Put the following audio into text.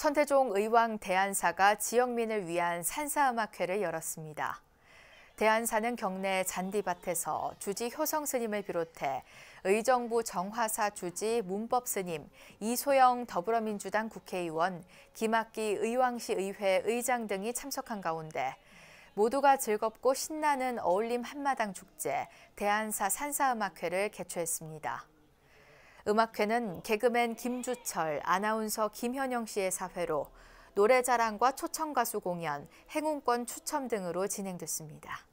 천태종 의왕 대한사가 지역민을 위한 산사음악회를 열었습니다. 대한사는 경내 잔디밭에서 주지 효성 스님을 비롯해 의정부 정화사 주지 문법 스님, 이소영 더불어민주당 국회의원, 김학기 의왕시 의회 의장 등이 참석한 가운데 모두가 즐겁고 신나는 어울림 한마당 축제 대한사 산사음악회를 개최했습니다. 음악회는 개그맨 김주철, 아나운서 김현영 씨의 사회로 노래자랑과 초청가수 공연, 행운권 추첨 등으로 진행됐습니다.